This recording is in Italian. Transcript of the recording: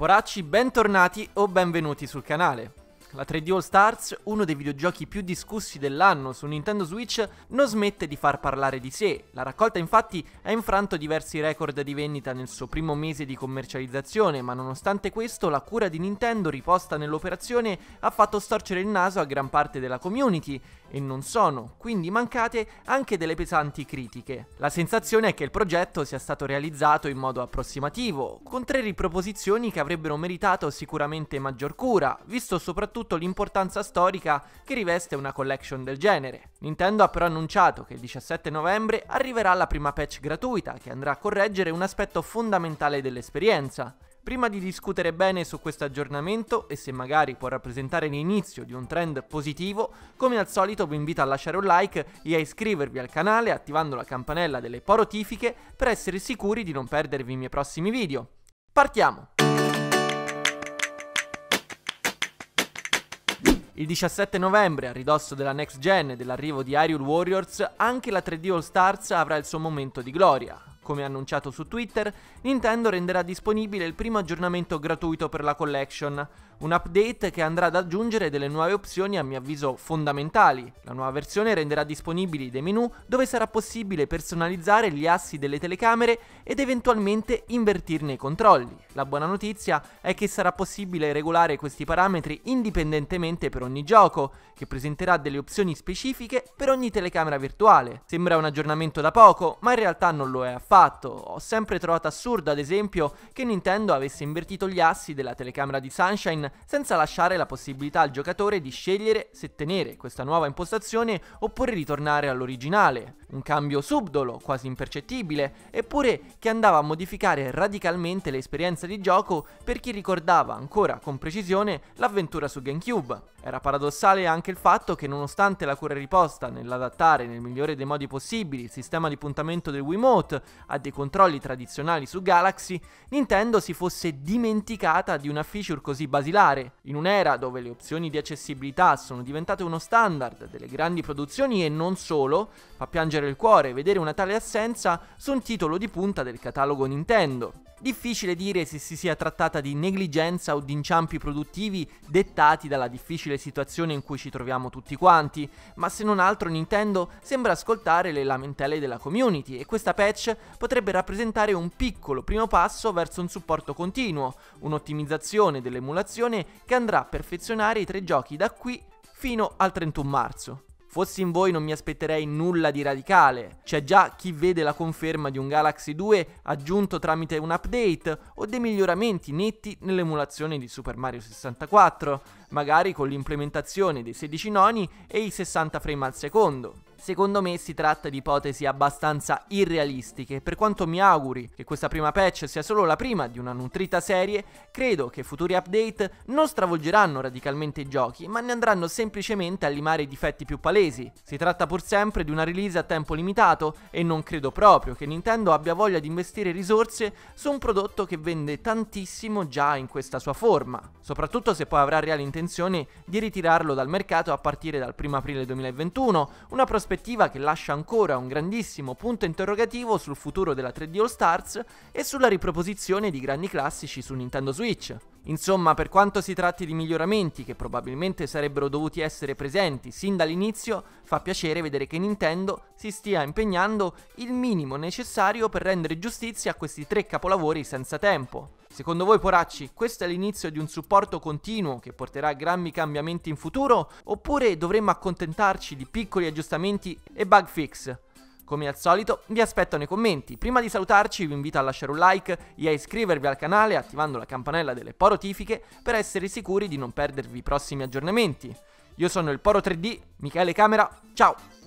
Poracci, bentornati o benvenuti sul canale. La 3D All Stars, uno dei videogiochi più discussi dell'anno su Nintendo Switch, non smette di far parlare di sé. La raccolta infatti ha infranto diversi record di vendita nel suo primo mese di commercializzazione, ma nonostante questo la cura di Nintendo riposta nell'operazione ha fatto storcere il naso a gran parte della community, e non sono, quindi mancate anche delle pesanti critiche. La sensazione è che il progetto sia stato realizzato in modo approssimativo, con tre riproposizioni che avrebbero meritato sicuramente maggior cura, visto soprattutto l'importanza storica che riveste una collection del genere. Nintendo ha però annunciato che il 17 novembre arriverà la prima patch gratuita che andrà a correggere un aspetto fondamentale dell'esperienza. Prima di discutere bene su questo aggiornamento e se magari può rappresentare l'inizio di un trend positivo, come al solito vi invito a lasciare un like e a iscrivervi al canale attivando la campanella delle porotifiche per essere sicuri di non perdervi i miei prossimi video. Partiamo! Il 17 novembre, a ridosso della next gen e dell'arrivo di Aerial Warriors, anche la 3D All Stars avrà il suo momento di gloria come annunciato su Twitter, Nintendo renderà disponibile il primo aggiornamento gratuito per la collection, un update che andrà ad aggiungere delle nuove opzioni a mio avviso fondamentali. La nuova versione renderà disponibili dei menu dove sarà possibile personalizzare gli assi delle telecamere ed eventualmente invertirne i controlli. La buona notizia è che sarà possibile regolare questi parametri indipendentemente per ogni gioco, che presenterà delle opzioni specifiche per ogni telecamera virtuale. Sembra un aggiornamento da poco, ma in realtà non lo è affatto fatto. Ho sempre trovato assurdo, ad esempio, che Nintendo avesse invertito gli assi della telecamera di Sunshine senza lasciare la possibilità al giocatore di scegliere se tenere questa nuova impostazione oppure ritornare all'originale un cambio subdolo, quasi impercettibile, eppure che andava a modificare radicalmente l'esperienza di gioco per chi ricordava ancora con precisione l'avventura su GameCube. Era paradossale anche il fatto che nonostante la cura riposta nell'adattare nel migliore dei modi possibili il sistema di puntamento del Wiimote a dei controlli tradizionali su Galaxy, Nintendo si fosse dimenticata di una feature così basilare, in un'era dove le opzioni di accessibilità sono diventate uno standard delle grandi produzioni e non solo, fa piangere stringere il cuore vedere una tale assenza su un titolo di punta del catalogo Nintendo. Difficile dire se si sia trattata di negligenza o di inciampi produttivi dettati dalla difficile situazione in cui ci troviamo tutti quanti, ma se non altro Nintendo sembra ascoltare le lamentele della community e questa patch potrebbe rappresentare un piccolo primo passo verso un supporto continuo, un'ottimizzazione dell'emulazione che andrà a perfezionare i tre giochi da qui fino al 31 marzo. Fossi in voi non mi aspetterei nulla di radicale. C'è già chi vede la conferma di un Galaxy 2 aggiunto tramite un update o dei miglioramenti netti nell'emulazione di Super Mario 64, magari con l'implementazione dei 16 noni e i 60 frame al secondo secondo me si tratta di ipotesi abbastanza irrealistiche. Per quanto mi auguri che questa prima patch sia solo la prima di una nutrita serie, credo che futuri update non stravolgeranno radicalmente i giochi, ma ne andranno semplicemente a limare i difetti più palesi. Si tratta pur sempre di una release a tempo limitato e non credo proprio che Nintendo abbia voglia di investire risorse su un prodotto che vende tantissimo già in questa sua forma, soprattutto se poi avrà reale intenzione di ritirarlo dal mercato a partire dal 1 aprile 2021, una prospettiva prospettiva che lascia ancora un grandissimo punto interrogativo sul futuro della 3D All Stars e sulla riproposizione di grandi classici su Nintendo Switch. Insomma, per quanto si tratti di miglioramenti che probabilmente sarebbero dovuti essere presenti sin dall'inizio, fa piacere vedere che Nintendo si stia impegnando il minimo necessario per rendere giustizia a questi tre capolavori senza tempo. Secondo voi, poracci, questo è l'inizio di un supporto continuo che porterà a grandi cambiamenti in futuro? Oppure dovremmo accontentarci di piccoli aggiustamenti e bug fix? Come al solito vi aspetto nei commenti. Prima di salutarci vi invito a lasciare un like e a iscrivervi al canale attivando la campanella delle porotifiche per essere sicuri di non perdervi i prossimi aggiornamenti. Io sono il Poro3D, Michele Camera, ciao!